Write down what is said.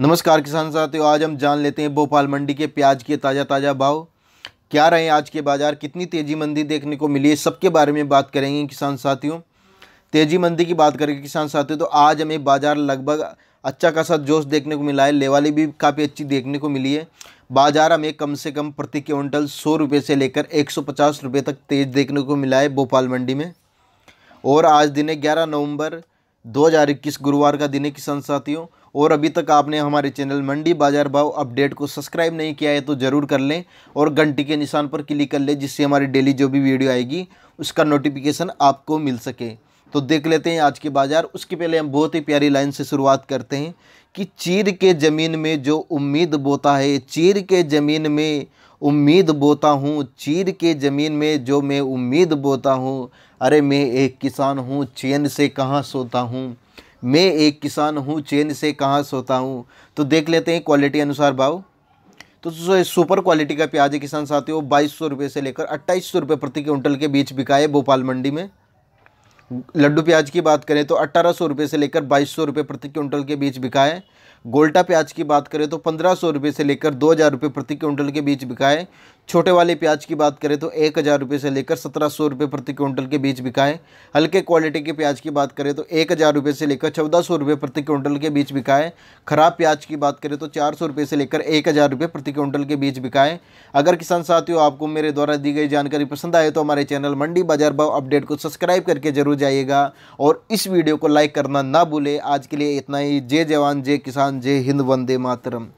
नमस्कार किसान साथियों आज हम जान लेते हैं भोपाल मंडी के प्याज के ताज़ा ताज़ा भाव क्या रहे आज के बाज़ार कितनी तेज़ी मंदी देखने को मिली है सबके बारे में बात करेंगे किसान साथियों तेज़ी मंदी की बात करेंगे किसान साथियों तो आज हमें बाज़ार लगभग अच्छा खासा जोश देखने को मिला है लेवाली भी काफ़ी अच्छी देखने को मिली है बाज़ार हमें कम से कम प्रति क्विंटल सौ रुपये से लेकर एक सौ पचास रुपये तक तेज़ देखने को मिला है भोपाल मंडी में और आज दिन है ग्यारह नवम्बर 2021 गुरुवार का दिन है किसान साथियों और अभी तक आपने हमारे चैनल मंडी बाजार भाव अपडेट को सब्सक्राइब नहीं किया है तो ज़रूर कर लें और घंटी के निशान पर क्लिक कर लें जिससे हमारी डेली जो भी वीडियो आएगी उसका नोटिफिकेशन आपको मिल सके तो देख लेते हैं आज के बाज़ार उसके पहले हम बहुत ही प्यारी लाइन से शुरुआत करते हैं कि चीर के ज़मीन में जो उम्मीद बोता है चीर के ज़मीन में उम्मीद बोता हूँ चीर के ज़मीन में जो मैं उम्मीद बोता हूँ अरे मैं एक किसान हूँ चैन से कहाँ सोता हूँ मैं एक किसान हूँ चैन से कहाँ सोता हूँ तो देख लेते हैं क्वालिटी अनुसार भाव तो सुपर क्वालिटी का प्याज किसान साथियों बाईस सौ रुपये से लेकर अट्ठाईस सौ रुपये प्रति क्विंटल के बीच बिकाए भोपाल मंडी में लड्डू प्याज की बात करें तो अट्ठारह सौ रुपये से लेकर बाईस सौ रुपये प्रति क्विंटल के बीच बिका है गोल्टा प्याज की बात करें तो पंद्रह सौ रुपये से लेकर दो हज़ार रुपये प्रति क्विंटल के बीच बिकाए छोटे वाले प्याज की बात करें तो एक हज़ार रुपये से लेकर सत्रह सौ रुपये प्रति क्विंटल के बीच बिकाए हल्के क्वालिटी के प्याज की बात करें तो एक हज़ार रुपये से लेकर चौदह सौ रुपये प्रति क्विंटल के बीच बिकाए ख़राब प्याज की बात करें तो चार सौ रुपये से लेकर एक हज़ार रुपये प्रति क्विंटल के बीच बिकाए अगर किसान साथियों आपको मेरे द्वारा दी गई जानकारी पसंद आए तो हमारे चैनल मंडी बाजार भाव अपडेट को सब्सक्राइब करके जरूर जाइएगा और इस वीडियो को लाइक करना ना भूलें आज के लिए इतना ही जय जवान जय किसान जय हिंद वंदे मातरम